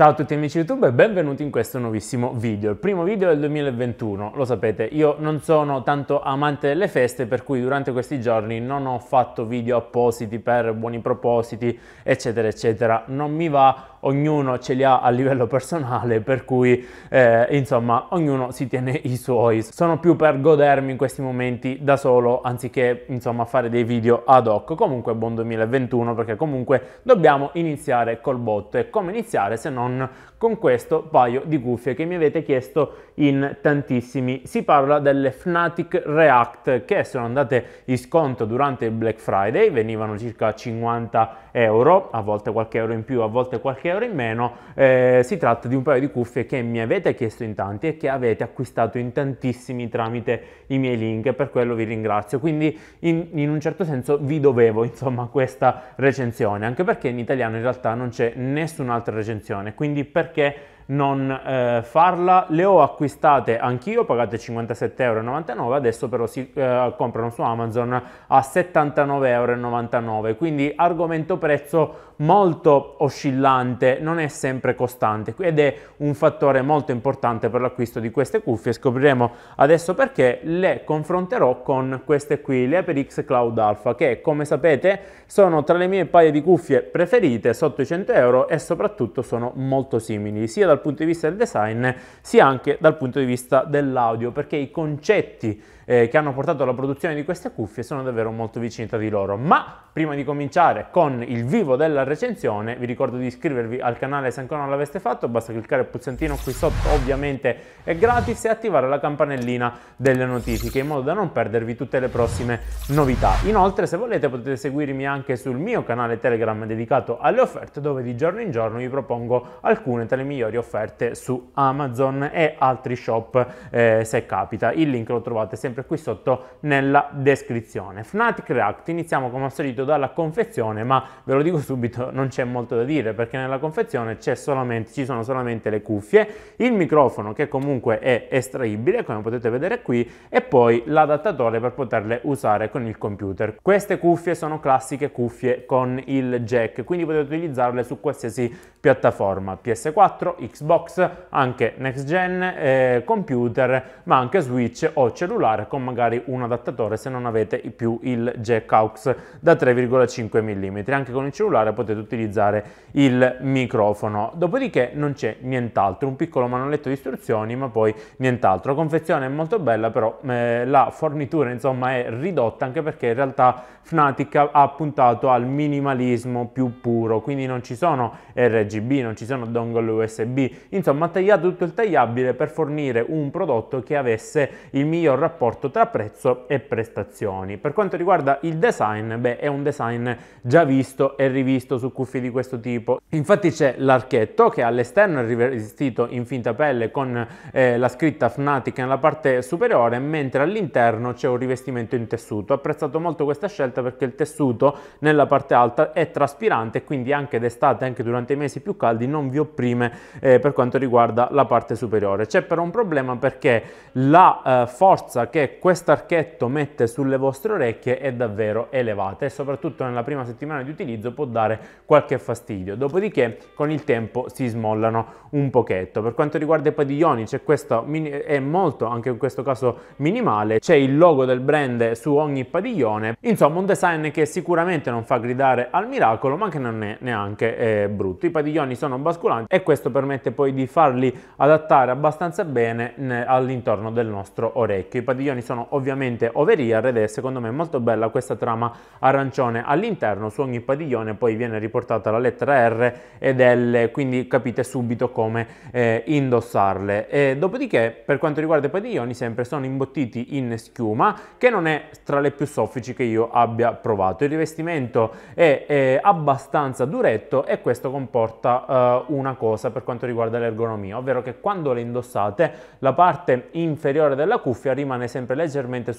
Ciao a tutti amici YouTube e benvenuti in questo nuovissimo video, il primo video del 2021, lo sapete io non sono tanto amante delle feste per cui durante questi giorni non ho fatto video appositi per buoni propositi eccetera eccetera, non mi va ognuno ce li ha a livello personale, per cui eh, insomma ognuno si tiene i suoi. Sono più per godermi in questi momenti da solo anziché insomma fare dei video ad hoc. Comunque buon 2021 perché comunque dobbiamo iniziare col botto e come iniziare se non con questo paio di cuffie che mi avete chiesto in tantissimi. Si parla delle Fnatic React che sono andate in sconto durante il Black Friday, venivano circa 50 euro, a volte qualche euro in più, a volte qualche euro in meno. Eh, si tratta di un paio di cuffie che mi avete chiesto in tanti e che avete acquistato in tantissimi tramite i miei link, per quello vi ringrazio. Quindi in, in un certo senso vi dovevo insomma questa recensione, anche perché in italiano in realtà non c'è nessun'altra recensione, quindi per perché non eh, farla. Le ho acquistate anch'io, pagate 57,99 euro, adesso però si eh, comprano su Amazon a 79,99 euro. quindi argomento prezzo molto oscillante, non è sempre costante ed è un fattore molto importante per l'acquisto di queste cuffie. Scopriremo adesso perché le confronterò con queste qui, le AperX Cloud Alpha, che come sapete sono tra le mie paia di cuffie preferite sotto i 100 euro e soprattutto sono molto simili sia dal dal punto di vista del design sia anche dal punto di vista dell'audio perché i concetti eh, che hanno portato alla produzione di queste cuffie sono davvero molto vicini tra di loro. Ma prima di cominciare con il vivo della recensione, vi ricordo di iscrivervi al canale se ancora non l'aveste fatto, basta cliccare il pulsantino qui sotto, ovviamente è gratis, e attivare la campanellina delle notifiche in modo da non perdervi tutte le prossime novità. Inoltre, se volete potete seguirmi anche sul mio canale Telegram dedicato alle offerte dove di giorno in giorno vi propongo alcune tra le migliori offerte su Amazon e altri shop eh, se capita. Il link lo trovate sempre sempre qui sotto nella descrizione. Fnatic React, iniziamo come al solito dalla confezione, ma ve lo dico subito, non c'è molto da dire perché nella confezione ci sono solamente le cuffie, il microfono che comunque è estraibile, come potete vedere qui, e poi l'adattatore per poterle usare con il computer. Queste cuffie sono classiche cuffie con il jack, quindi potete utilizzarle su qualsiasi piattaforma, PS4, Xbox, anche next gen, eh, computer, ma anche Switch o cellulare con magari un adattatore se non avete più il jack aux da 3,5 mm. Anche con il cellulare potete utilizzare il microfono. Dopodiché non c'è nient'altro, un piccolo manualetto di istruzioni ma poi nient'altro. La confezione è molto bella però eh, la fornitura insomma è ridotta anche perché in realtà Fnatic ha puntato al minimalismo più puro, quindi non ci sono RGB, non ci sono dongle USB, insomma ha tagliato tutto il tagliabile per fornire un prodotto che avesse il miglior rapporto rapporto tra prezzo e prestazioni. Per quanto riguarda il design, beh, è un design già visto e rivisto su cuffie di questo tipo. Infatti c'è l'archetto che all'esterno è rivestito in finta pelle con eh, la scritta Fnatic nella parte superiore, mentre all'interno c'è un rivestimento in tessuto. Ho apprezzato molto questa scelta perché il tessuto nella parte alta è traspirante, quindi anche d'estate, anche durante i mesi più caldi, non vi opprime eh, per quanto riguarda la parte superiore. C'è però un problema perché la eh, forza che questo archetto mette sulle vostre orecchie è davvero elevata e soprattutto nella prima settimana di utilizzo può dare qualche fastidio. Dopodiché con il tempo si smollano un pochetto. Per quanto riguarda i padiglioni c'è questo, è molto anche in questo caso minimale, c'è il logo del brand su ogni padiglione. Insomma un design che sicuramente non fa gridare al miracolo ma che non è neanche eh, brutto. I padiglioni sono basculanti e questo permette poi di farli adattare abbastanza bene all'interno del nostro orecchio. I padiglioni coglioni sono ovviamente over-ear ed è secondo me molto bella questa trama arancione all'interno, su ogni padiglione poi viene riportata la lettera R ed L, quindi capite subito come eh, indossarle. E dopodiché per quanto riguarda i padiglioni sempre sono imbottiti in schiuma che non è tra le più soffici che io abbia provato. Il rivestimento è, è abbastanza duretto e questo comporta uh, una cosa per quanto riguarda l'ergonomia, ovvero che quando le indossate la parte inferiore della cuffia rimane sempre sempre leggermente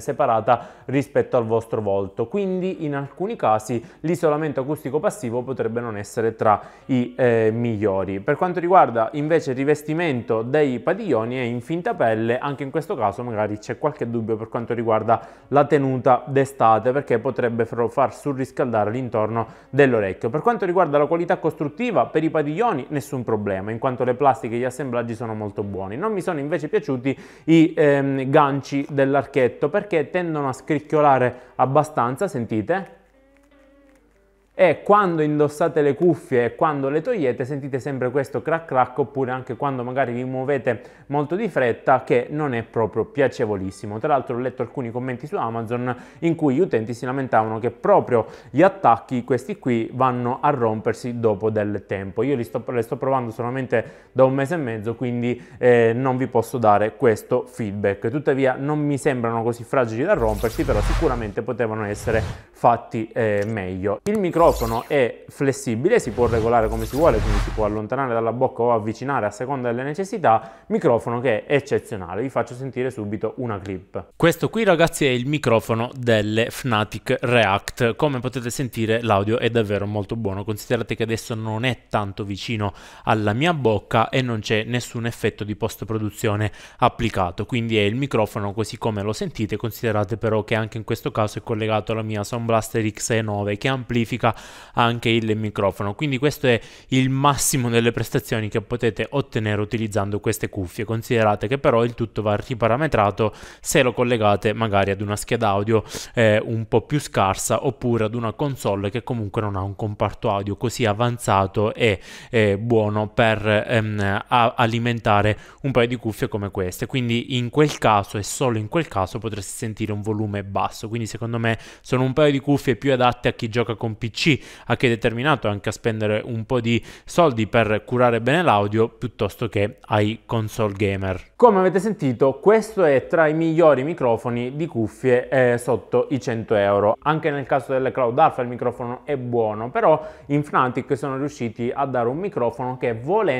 separata rispetto al vostro volto. Quindi in alcuni casi l'isolamento acustico passivo potrebbe non essere tra i eh, migliori. Per quanto riguarda invece il rivestimento dei padiglioni è in finta pelle, anche in questo caso magari c'è qualche dubbio per quanto riguarda la tenuta d'estate perché potrebbe far surriscaldare l'intorno dell'orecchio. Per quanto riguarda la qualità costruttiva, per i padiglioni nessun problema, in quanto le plastiche e gli assemblaggi sono molto buoni. Non mi sono invece piaciuti i ehm, ganci ganci dell'archetto perché tendono a scricchiolare abbastanza, sentite? e quando indossate le cuffie e quando le togliete sentite sempre questo crack crack oppure anche quando magari vi muovete molto di fretta che non è proprio piacevolissimo. Tra l'altro ho letto alcuni commenti su Amazon in cui gli utenti si lamentavano che proprio gli attacchi questi qui vanno a rompersi dopo del tempo. Io li sto, le sto provando solamente da un mese e mezzo quindi eh, non vi posso dare questo feedback. Tuttavia non mi sembrano così fragili da rompersi però sicuramente potevano essere fatti eh, meglio. Il microfono microfono è flessibile, si può regolare come si vuole, quindi si può allontanare dalla bocca o avvicinare a seconda delle necessità, microfono che è eccezionale, vi faccio sentire subito una clip. Questo qui ragazzi è il microfono delle Fnatic React, come potete sentire l'audio è davvero molto buono, considerate che adesso non è tanto vicino alla mia bocca e non c'è nessun effetto di post produzione applicato, quindi è il microfono così come lo sentite, considerate però che anche in questo caso è collegato alla mia Sound Blaster X9 che amplifica anche il microfono. Quindi questo è il massimo delle prestazioni che potete ottenere utilizzando queste cuffie. Considerate che però il tutto va riparametrato se lo collegate magari ad una scheda audio eh, un po' più scarsa oppure ad una console che comunque non ha un comparto audio così avanzato e eh, buono per ehm, alimentare un paio di cuffie come queste. Quindi in quel caso e solo in quel caso potreste sentire un volume basso. Quindi secondo me sono un paio di cuffie più adatte a chi gioca con PC ha a determinato anche a spendere un po' di soldi per curare bene l'audio piuttosto che ai console gamer. Come avete sentito questo è tra i migliori microfoni di cuffie eh, sotto i 100 euro. Anche nel caso delle Cloud Alpha il microfono è buono però in Fnatic sono riusciti a dare un microfono che volendo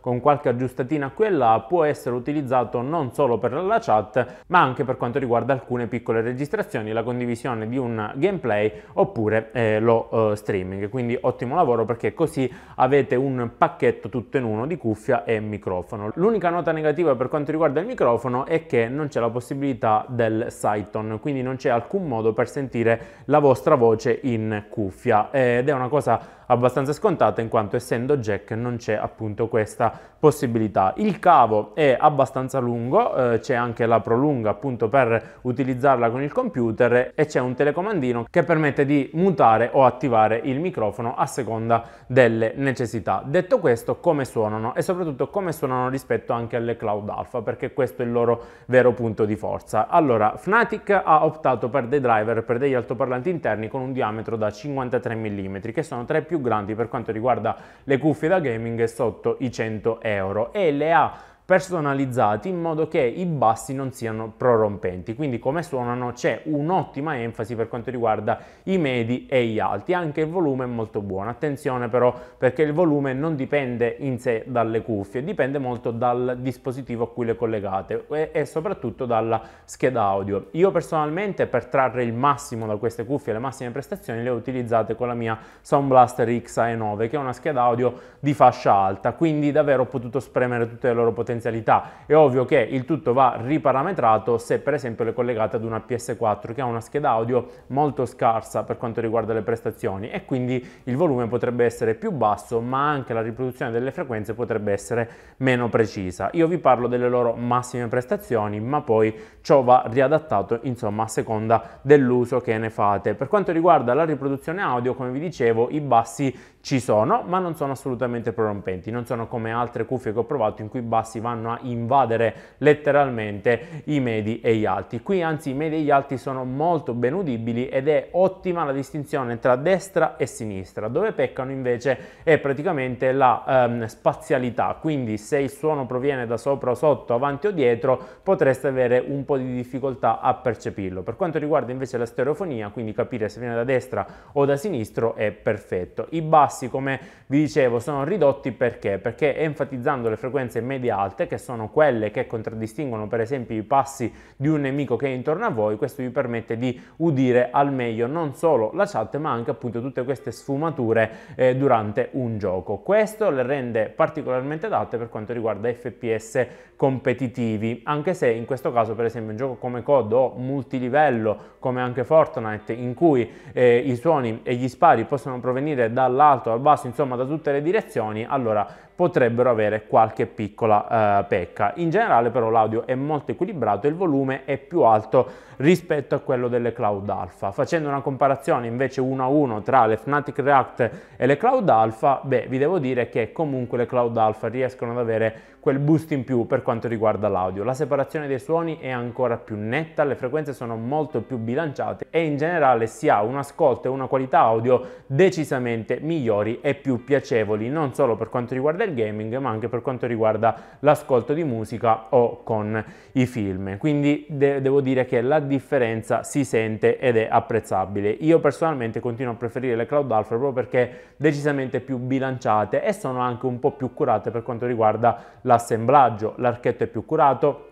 con qualche aggiustatina qui e là può essere utilizzato non solo per la chat ma anche per quanto riguarda alcune piccole registrazioni, la condivisione di un gameplay oppure eh, lo uh, streaming. Quindi ottimo lavoro perché così avete un pacchetto tutto in uno di cuffia e microfono. L'unica nota negativa per quanto riguarda il microfono è che non c'è la possibilità del Sighton, quindi non c'è alcun modo per sentire la vostra voce in cuffia ed è una cosa abbastanza scontata in quanto essendo jack non c'è appunto questa possibilità. Il cavo è abbastanza lungo, eh, c'è anche la prolunga appunto per utilizzarla con il computer e c'è un telecomandino che permette di mutare o attivare attivare il microfono a seconda delle necessità. Detto questo, come suonano e soprattutto come suonano rispetto anche alle Cloud Alpha, perché questo è il loro vero punto di forza. Allora, Fnatic ha optato per dei driver, per degli altoparlanti interni con un diametro da 53 mm, che sono tra i più grandi per quanto riguarda le cuffie da gaming sotto i 100 euro e le ha personalizzati in modo che i bassi non siano prorompenti. Quindi come suonano c'è un'ottima enfasi per quanto riguarda i medi e gli alti, anche il volume è molto buono. Attenzione però perché il volume non dipende in sé dalle cuffie, dipende molto dal dispositivo a cui le collegate e, e soprattutto dalla scheda audio. Io personalmente per trarre il massimo da queste cuffie, le massime prestazioni, le ho utilizzate con la mia Sound Blaster x 9 che è una scheda audio di fascia alta, quindi davvero ho potuto spremere tutte le loro potenzialità potenzialità. È ovvio che il tutto va riparametrato se per esempio è collegata ad una PS4 che ha una scheda audio molto scarsa per quanto riguarda le prestazioni e quindi il volume potrebbe essere più basso ma anche la riproduzione delle frequenze potrebbe essere meno precisa. Io vi parlo delle loro massime prestazioni ma poi ciò va riadattato insomma a seconda dell'uso che ne fate. Per quanto riguarda la riproduzione audio come vi dicevo i bassi ci sono ma non sono assolutamente prorompenti, non sono come altre cuffie che ho provato in cui i bassi vanno a invadere letteralmente i medi e gli alti. Qui anzi i medi e gli alti sono molto ben udibili ed è ottima la distinzione tra destra e sinistra. Dove peccano invece è praticamente la ehm, spazialità, quindi se il suono proviene da sopra o sotto, avanti o dietro, potreste avere un po' di difficoltà a percepirlo. Per quanto riguarda invece la stereofonia, quindi capire se viene da destra o da sinistro, è perfetto. I bassi, come vi dicevo, sono ridotti perché? Perché enfatizzando le frequenze media alte alte, che sono quelle che contraddistinguono per esempio i passi di un nemico che è intorno a voi, questo vi permette di udire al meglio non solo la chat ma anche appunto tutte queste sfumature eh, durante un gioco. Questo le rende particolarmente adatte per quanto riguarda FPS competitivi, anche se in questo caso per esempio un gioco come COD o multilivello come anche Fortnite in cui eh, i suoni e gli spari possono provenire dall'alto, dal basso, insomma da tutte le direzioni, allora potrebbero avere qualche piccola eh, pecca. In generale però l'audio è molto equilibrato e il volume è più alto rispetto a quello delle Cloud Alpha. Facendo una comparazione invece uno a uno tra le Fnatic React e le Cloud Alpha, beh vi devo dire che comunque le Cloud Alpha riescono ad avere quel boost in più per quanto riguarda l'audio. La separazione dei suoni è ancora più netta, le frequenze sono molto più bilanciate e in generale si ha un ascolto e una qualità audio decisamente migliori e più piacevoli, non solo per quanto riguarda il gaming, ma anche per quanto riguarda l'ascolto di musica o con i film. Quindi de- devo dire che la differenza si sente ed è apprezzabile. Io personalmente continuo a preferire le Cloud Alpha proprio perché decisamente più bilanciate e sono anche un po' più curate per quanto riguarda la l'assemblaggio, l'archetto è più curato,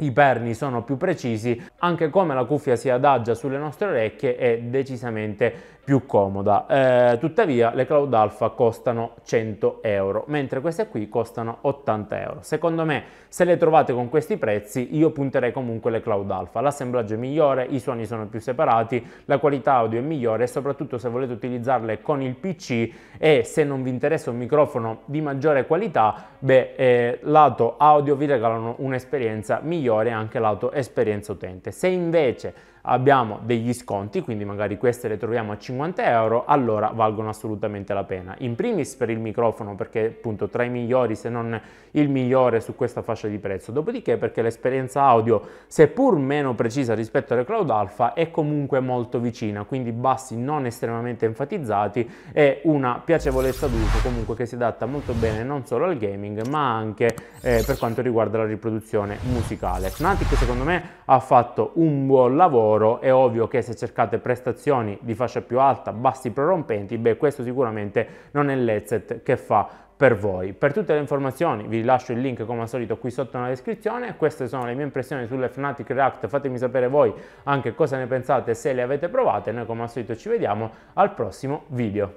i perni sono più precisi, anche come la cuffia si adagia sulle nostre orecchie è decisamente più comoda. Eh, tuttavia le Cloud Alpha costano 100 euro, mentre queste qui costano 80 euro. Secondo me se le trovate con questi prezzi io punterei comunque le Cloud Alpha. L'assemblaggio è migliore, i suoni sono più separati, la qualità audio è migliore e soprattutto se volete utilizzarle con il PC e se non vi interessa un microfono di maggiore qualità, beh, eh, lato audio vi regalano un'esperienza migliore anche lato esperienza utente. Se invece abbiamo degli sconti, quindi magari queste le troviamo a 50 euro, allora valgono assolutamente la pena. In primis per il microfono, perché appunto tra i migliori, se non il migliore su questa fascia di prezzo. Dopodiché perché l'esperienza audio, seppur meno precisa rispetto alle Cloud Alpha, è comunque molto vicina, quindi bassi non estremamente enfatizzati e una piacevolezza d'uso comunque che si adatta molto bene non solo al gaming, ma anche eh, per quanto riguarda la riproduzione musicale. Fnatic secondo me ha fatto un buon lavoro lavoro, è ovvio che se cercate prestazioni di fascia più alta, bassi prorompenti, beh questo sicuramente non è l'headset che fa per voi. Per tutte le informazioni vi lascio il link come al solito qui sotto nella descrizione, queste sono le mie impressioni sulle Fnatic React, fatemi sapere voi anche cosa ne pensate se le avete provate, noi come al solito ci vediamo al prossimo video.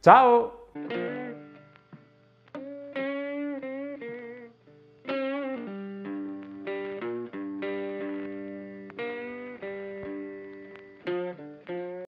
Ciao!